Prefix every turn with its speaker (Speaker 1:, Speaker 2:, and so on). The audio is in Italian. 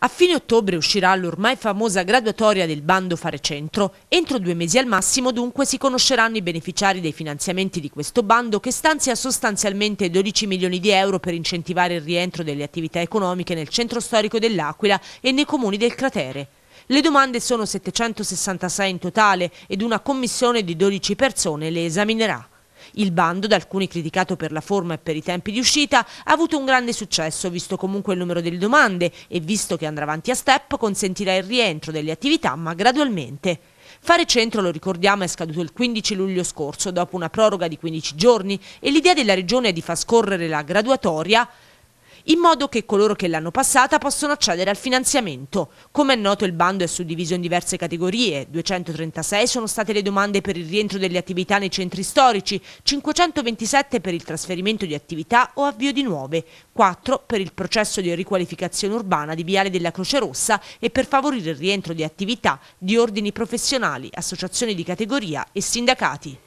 Speaker 1: A fine ottobre uscirà l'ormai famosa graduatoria del bando Fare Centro. Entro due mesi al massimo dunque si conosceranno i beneficiari dei finanziamenti di questo bando che stanzia sostanzialmente 12 milioni di euro per incentivare il rientro delle attività economiche nel centro storico dell'Aquila e nei comuni del cratere. Le domande sono 766 in totale ed una commissione di 12 persone le esaminerà. Il bando, da alcuni criticato per la forma e per i tempi di uscita, ha avuto un grande successo, visto comunque il numero delle domande e visto che andrà avanti a step, consentirà il rientro delle attività, ma gradualmente. Fare centro, lo ricordiamo, è scaduto il 15 luglio scorso, dopo una proroga di 15 giorni, e l'idea della Regione è di far scorrere la graduatoria in modo che coloro che l'hanno passata possano accedere al finanziamento. Come è noto il bando è suddiviso in diverse categorie, 236 sono state le domande per il rientro delle attività nei centri storici, 527 per il trasferimento di attività o avvio di nuove, 4 per il processo di riqualificazione urbana di Viale della Croce Rossa e per favorire il rientro di attività di ordini professionali, associazioni di categoria e sindacati.